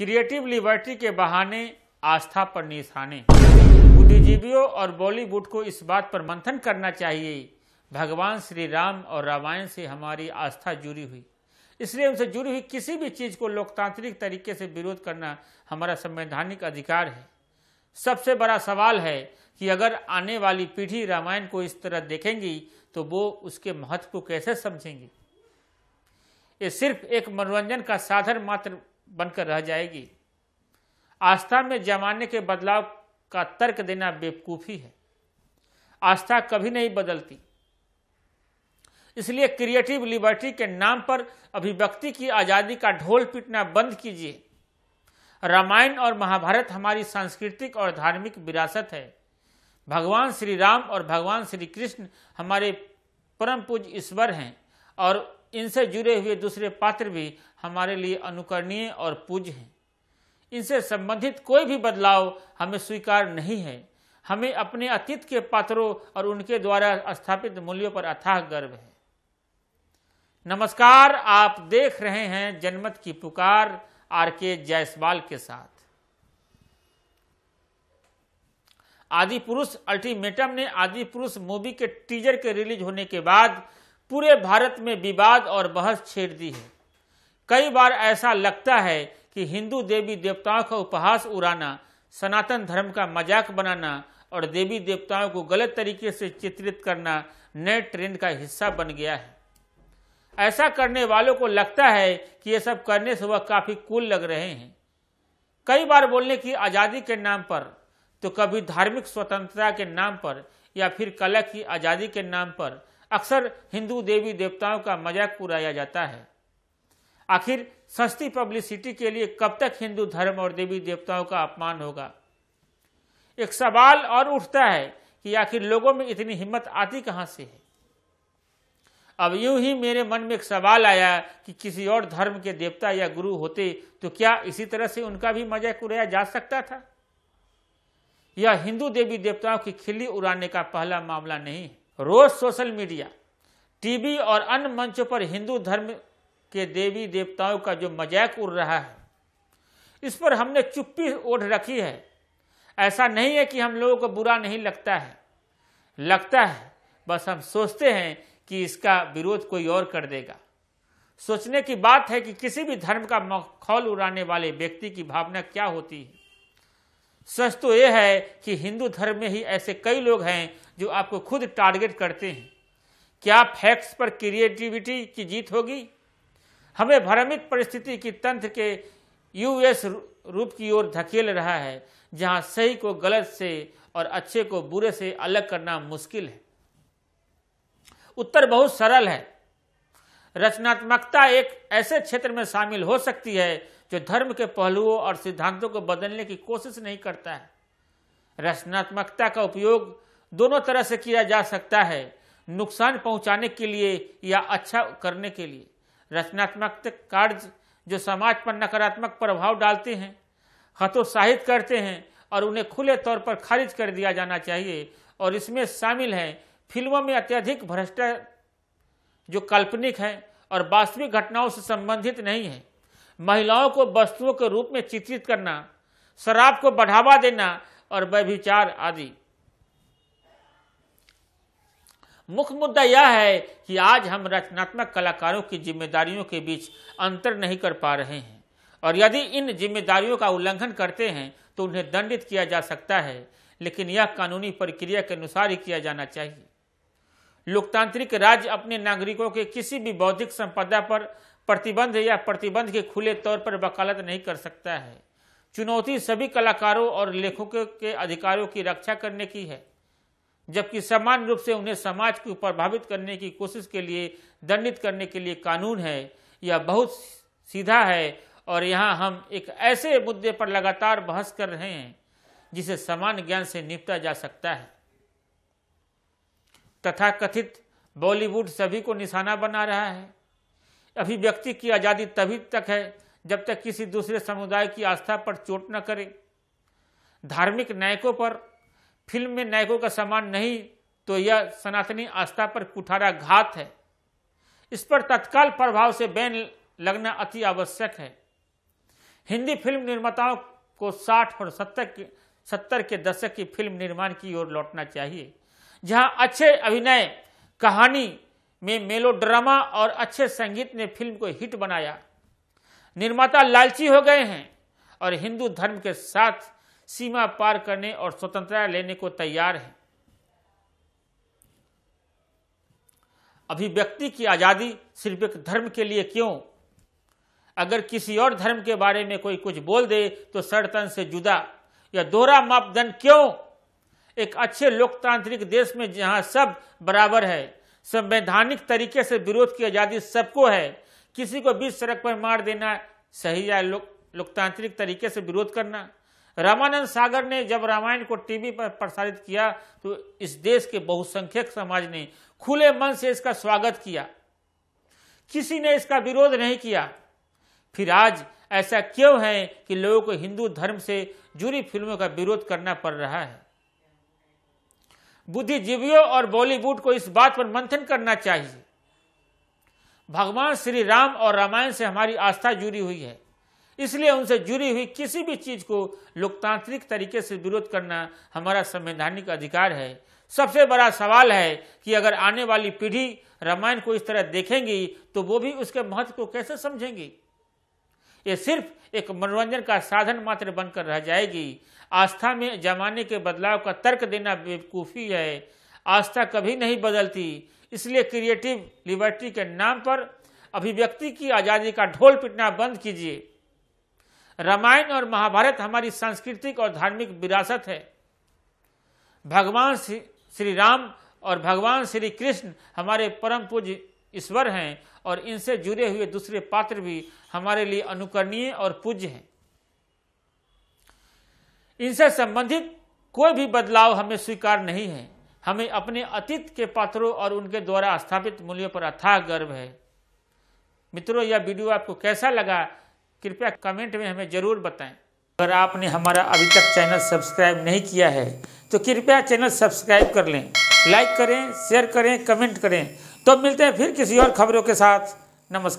creative liberty के बहाने आस्था पर निशाने बुद्धिजीवियों और बॉलीवुड को इस बात पर मंथन करना चाहिए भगवान श्री राम और रामायण से हमारी आस्था जुड़ी हुई इसलिए उनसे जुड़ी हुई किसी भी चीज़ को लोकतांत्रिक तरीके से विरोध करना हमारा संवैधानिक अधिकार है सबसे बड़ा सवाल है कि अगर आने वाली पीढ़ी रामायण को इस तरह देखेंगी तो वो उसके महत्व को कैसे समझेंगी ये सिर्फ एक मनोरंजन का साधन मात्र बनकर रह जाएगी आस्था में जमाने के बदलाव का तर्क देना बेवकूफ़ी है आस्था कभी नहीं बदलती इसलिए क्रिएटिव लिबर्टी के नाम पर अभिव्यक्ति की आज़ादी का ढोल पीटना बंद कीजिए रामायण और महाभारत हमारी सांस्कृतिक और धार्मिक विरासत है भगवान श्री राम और भगवान श्री कृष्ण हमारे परम पूज ईश्वर हैं और इनसे जुड़े हुए दूसरे पात्र भी हमारे लिए अनुकरणीय और पूज्य हैं इनसे संबंधित कोई भी बदलाव हमें स्वीकार नहीं है हमें अपने अतीत के पात्रों और उनके द्वारा स्थापित मूल्यों पर अथाह गर्व है नमस्कार आप देख रहे हैं जनमत की पुकार आर के जायसवाल के साथ आदि पुरुष अल्टीमेटम ने आदि पुरुष मूवी के टीजर के रिलीज होने के बाद पूरे भारत में विवाद और बहस छेड़ दी है कई बार ऐसा लगता है कि हिंदू देवी देवताओं का उपहास उड़ाना सनातन धर्म का मजाक बनाना और देवी देवताओं को गलत तरीके से चित्रित करना नए ट्रेंड का हिस्सा बन गया है ऐसा करने वालों को लगता है कि ये सब करने से वह काफ़ी कूल लग रहे हैं कई बार बोलने की आज़ादी के नाम पर तो कभी धार्मिक स्वतंत्रता के नाम पर या फिर कला की आज़ादी के नाम पर अक्सर हिंदू देवी देवताओं का मजाक उड़ाया जाता है आखिर सस्ती पब्लिसिटी के लिए कब तक हिंदू धर्म और देवी देवताओं का अपमान होगा एक सवाल और उठता है कि आखिर लोगों में इतनी हिम्मत आती कहां से है अब यूं ही मेरे मन में एक सवाल आया कि किसी और धर्म के देवता या गुरु होते तो क्या इसी तरह से उनका भी मजाक उड़ाया जा सकता था यह हिंदू देवी देवताओं की खिल्ली उड़ाने का पहला मामला नहीं है रोज सोशल मीडिया टीवी और अन्य मंचों पर हिंदू धर्म के देवी देवताओं का जो मजाक उड़ रहा है इस पर हमने चुप्पी ओढ़ रखी है ऐसा नहीं है कि हम लोगों को बुरा नहीं लगता है लगता है बस हम सोचते हैं कि इसका विरोध कोई और कर देगा सोचने की बात है कि किसी भी धर्म का मखौल उड़ाने वाले व्यक्ति की भावना क्या होती है सच तो यह है कि हिंदू धर्म में ही ऐसे कई लोग हैं जो आपको खुद टारगेट करते हैं क्या फैक्ट्स पर क्रिएटिविटी की जीत होगी हमें भ्रमित परिस्थिति की तंत्र के यूएस रूप की ओर धकेल रहा है जहां सही को गलत से और अच्छे को बुरे से अलग करना मुश्किल है उत्तर बहुत सरल है रचनात्मकता एक ऐसे क्षेत्र में शामिल हो सकती है जो धर्म के पहलुओं और सिद्धांतों को बदलने की कोशिश नहीं करता है रचनात्मकता का उपयोग दोनों तरह से किया जा सकता है नुकसान पहुंचाने के लिए या अच्छा करने के लिए रचनात्मक कार्य जो समाज पर नकारात्मक प्रभाव डालते हैं हतोत्साहित करते हैं और उन्हें खुले तौर पर खारिज कर दिया जाना चाहिए और इसमें शामिल हैं फिल्मों में अत्यधिक भ्रष्टाचार जो काल्पनिक है और वास्तविक घटनाओं से संबंधित नहीं है महिलाओं को वस्तुओं के रूप में चित्रित करना शराब को बढ़ावा देना और व्यभिचार आदि मुख्य मुद्दा यह है कि आज हम रचनात्मक कलाकारों की जिम्मेदारियों के बीच अंतर नहीं कर पा रहे हैं और यदि इन जिम्मेदारियों का उल्लंघन करते हैं तो उन्हें दंडित किया जा सकता है लेकिन यह कानूनी प्रक्रिया के अनुसार ही किया जाना चाहिए लोकतांत्रिक राज्य अपने नागरिकों के किसी भी बौद्धिक संपदा पर प्रतिबंध या प्रतिबंध के खुले तौर पर वकालत नहीं कर सकता है चुनौती सभी कलाकारों और लेखकों के अधिकारों की रक्षा करने की है जबकि समान रूप से उन्हें समाज को प्रभावित करने की कोशिश के लिए दंडित करने के लिए कानून है यह बहुत सीधा है और यहाँ हम एक ऐसे मुद्दे पर लगातार बहस कर रहे हैं जिसे समान ज्ञान से निपटा जा सकता है तथा कथित बॉलीवुड सभी को निशाना बना रहा है अभिव्यक्ति की आज़ादी तभी तक है जब तक किसी दूसरे समुदाय की आस्था पर चोट न करे धार्मिक नायकों पर फिल्म में नायकों का सम्मान नहीं तो यह सनातनी आस्था पर कुठारा घात है इस पर तत्काल प्रभाव से बैन लगना अति आवश्यक है हिंदी फिल्म निर्माताओं को 60 और 70 के 70 के दशक की फिल्म निर्माण की ओर लौटना चाहिए जहां अच्छे अभिनय कहानी में मेलो ड्रामा और अच्छे संगीत ने फिल्म को हिट बनाया निर्माता लालची हो गए हैं और हिंदू धर्म के साथ सीमा पार करने और स्वतंत्रता लेने को तैयार हैं अभिव्यक्ति की आज़ादी सिर्फ एक धर्म के लिए क्यों अगर किसी और धर्म के बारे में कोई कुछ बोल दे तो सड़तन से जुदा या दोहरा मापदंड क्यों एक अच्छे लोकतांत्रिक देश में जहां सब बराबर है संवैधानिक तरीके से विरोध की आज़ादी सबको है किसी को बीच सड़क पर मार देना सही या लो, लोकतांत्रिक तरीके से विरोध करना रामानंद सागर ने जब रामायण को टीवी पर प्रसारित किया तो इस देश के बहुसंख्यक समाज ने खुले मन से इसका स्वागत किया किसी ने इसका विरोध नहीं किया फिर आज ऐसा क्यों है कि लोगों को हिंदू धर्म से जुड़ी फिल्मों का विरोध करना पड़ रहा है बुद्धिजीवियों और बॉलीवुड को इस बात पर मंथन करना चाहिए भगवान श्री राम और रामायण से हमारी आस्था जुड़ी हुई है इसलिए उनसे जुड़ी हुई किसी भी चीज को लोकतांत्रिक तरीके से विरोध करना हमारा संवैधानिक अधिकार है सबसे बड़ा सवाल है कि अगर आने वाली पीढ़ी रामायण को इस तरह देखेंगी तो वो भी उसके महत्व को कैसे समझेंगी ये सिर्फ एक मनोरंजन का साधन मात्र बनकर रह जाएगी आस्था में जमाने के बदलाव का तर्क देना बेवकूफ़ी है आस्था कभी नहीं बदलती इसलिए क्रिएटिव लिबर्टी के नाम पर अभिव्यक्ति की आज़ादी का ढोल पिटना बंद कीजिए रामायण और महाभारत हमारी सांस्कृतिक और धार्मिक विरासत है भगवान श्री राम और भगवान श्री कृष्ण हमारे परम पूज्य ईश्वर हैं और इनसे जुड़े हुए दूसरे पात्र भी हमारे लिए अनुकरणीय और पूज्य हैं इनसे संबंधित कोई भी बदलाव हमें स्वीकार नहीं है हमें अपने अतीत के पात्रों और उनके द्वारा स्थापित मूल्यों पर अथाह गर्व है मित्रों यह वीडियो आपको कैसा लगा कृपया कमेंट में हमें ज़रूर बताएं अगर आपने हमारा अभी तक चैनल सब्सक्राइब नहीं किया है तो कृपया चैनल सब्सक्राइब कर लें लाइक करें शेयर करें कमेंट करें तो मिलते हैं फिर किसी और खबरों के साथ नमस्कार